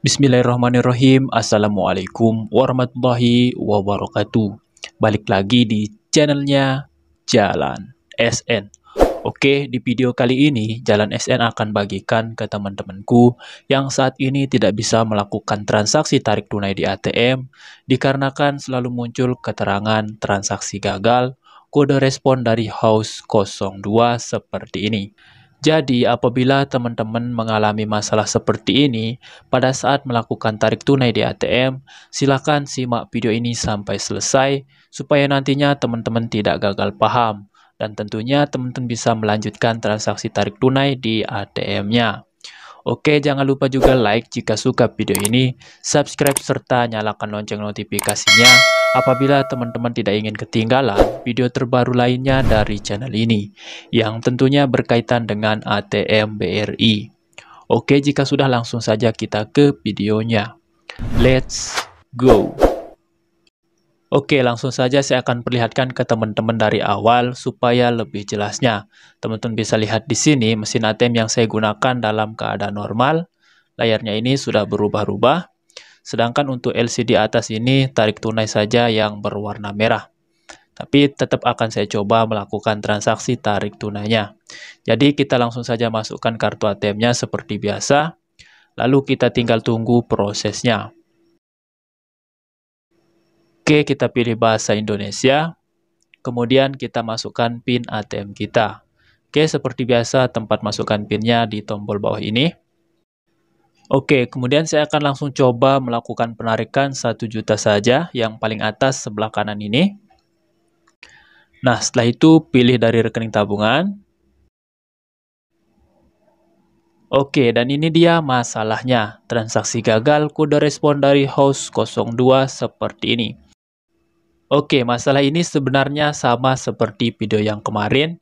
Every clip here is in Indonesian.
Bismillahirrahmanirrahim Assalamualaikum warahmatullahi wabarakatuh Balik lagi di channelnya Jalan SN Oke, di video kali ini Jalan SN akan bagikan ke teman-temanku yang saat ini tidak bisa melakukan transaksi tarik tunai di ATM dikarenakan selalu muncul keterangan transaksi gagal kode respon dari house 02 seperti ini jadi, apabila teman-teman mengalami masalah seperti ini pada saat melakukan tarik tunai di ATM, silakan simak video ini sampai selesai supaya nantinya teman-teman tidak gagal paham dan tentunya teman-teman bisa melanjutkan transaksi tarik tunai di ATM-nya. Oke, jangan lupa juga like jika suka video ini, subscribe serta nyalakan lonceng notifikasinya apabila teman-teman tidak ingin ketinggalan video terbaru lainnya dari channel ini yang tentunya berkaitan dengan ATM BRI. Oke, jika sudah langsung saja kita ke videonya. Let's go! Oke, langsung saja saya akan perlihatkan ke teman-teman dari awal supaya lebih jelasnya. Teman-teman bisa lihat di sini mesin ATM yang saya gunakan dalam keadaan normal. Layarnya ini sudah berubah-ubah. Sedangkan untuk LCD atas ini tarik tunai saja yang berwarna merah. Tapi tetap akan saya coba melakukan transaksi tarik tunainya. Jadi kita langsung saja masukkan kartu ATM-nya seperti biasa. Lalu kita tinggal tunggu prosesnya. Oke, kita pilih bahasa Indonesia. Kemudian kita masukkan PIN ATM kita. Oke, seperti biasa tempat masukkan PIN-nya di tombol bawah ini. Oke, kemudian saya akan langsung coba melakukan penarikan 1 juta saja yang paling atas sebelah kanan ini. Nah, setelah itu pilih dari rekening tabungan. Oke, dan ini dia masalahnya. Transaksi gagal, kode respon dari host 02 seperti ini. Oke, masalah ini sebenarnya sama seperti video yang kemarin,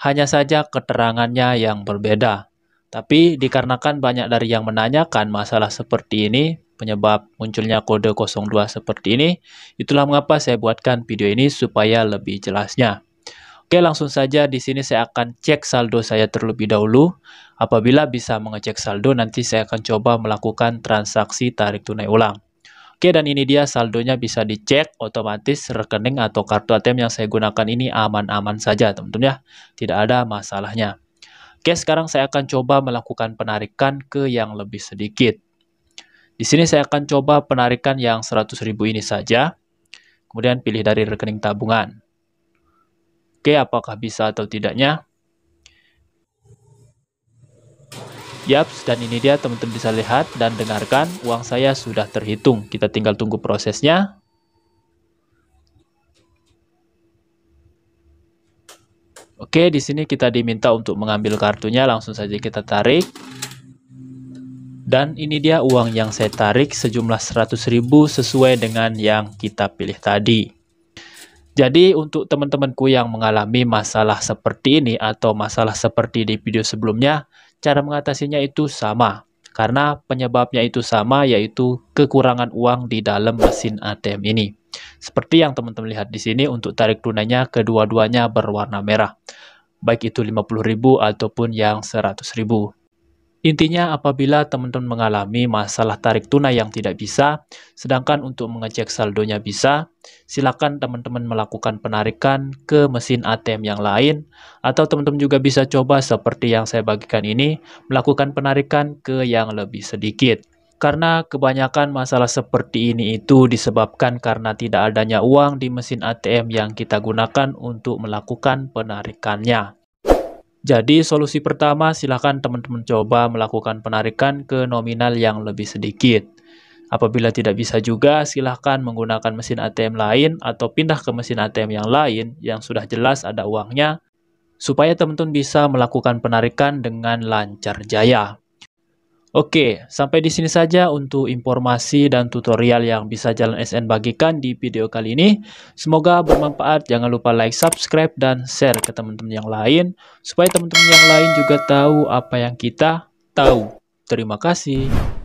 hanya saja keterangannya yang berbeda. Tapi dikarenakan banyak dari yang menanyakan masalah seperti ini, penyebab munculnya kode 02 seperti ini, itulah mengapa saya buatkan video ini supaya lebih jelasnya. Oke, langsung saja di sini saya akan cek saldo saya terlebih dahulu. Apabila bisa mengecek saldo, nanti saya akan coba melakukan transaksi tarik tunai ulang. Oke dan ini dia saldonya bisa dicek otomatis rekening atau kartu ATM yang saya gunakan ini aman-aman saja teman-teman ya. Tidak ada masalahnya. Oke sekarang saya akan coba melakukan penarikan ke yang lebih sedikit. Di sini saya akan coba penarikan yang 100.000 ini saja. Kemudian pilih dari rekening tabungan. Oke apakah bisa atau tidaknya? Yaps, dan ini dia teman-teman bisa lihat dan dengarkan, uang saya sudah terhitung. Kita tinggal tunggu prosesnya. Oke, di sini kita diminta untuk mengambil kartunya, langsung saja kita tarik. Dan ini dia uang yang saya tarik sejumlah 100.000 sesuai dengan yang kita pilih tadi. Jadi untuk teman-temanku yang mengalami masalah seperti ini atau masalah seperti di video sebelumnya, cara mengatasinya itu sama, karena penyebabnya itu sama yaitu kekurangan uang di dalam mesin ATM ini. Seperti yang teman-teman lihat di sini untuk tarik tunainya kedua-duanya berwarna merah. Baik itu 50.000 ataupun yang 100.000. Intinya apabila teman-teman mengalami masalah tarik tunai yang tidak bisa, sedangkan untuk mengecek saldonya bisa, silakan teman-teman melakukan penarikan ke mesin ATM yang lain, atau teman-teman juga bisa coba seperti yang saya bagikan ini, melakukan penarikan ke yang lebih sedikit. Karena kebanyakan masalah seperti ini itu disebabkan karena tidak adanya uang di mesin ATM yang kita gunakan untuk melakukan penarikannya. Jadi solusi pertama silakan teman-teman coba melakukan penarikan ke nominal yang lebih sedikit. Apabila tidak bisa juga, silahkan menggunakan mesin ATM lain atau pindah ke mesin ATM yang lain yang sudah jelas ada uangnya, supaya teman-teman bisa melakukan penarikan dengan lancar jaya. Oke, sampai di sini saja untuk informasi dan tutorial yang bisa Jalan SN bagikan di video kali ini. Semoga bermanfaat. Jangan lupa like, subscribe, dan share ke teman-teman yang lain. Supaya teman-teman yang lain juga tahu apa yang kita tahu. Terima kasih.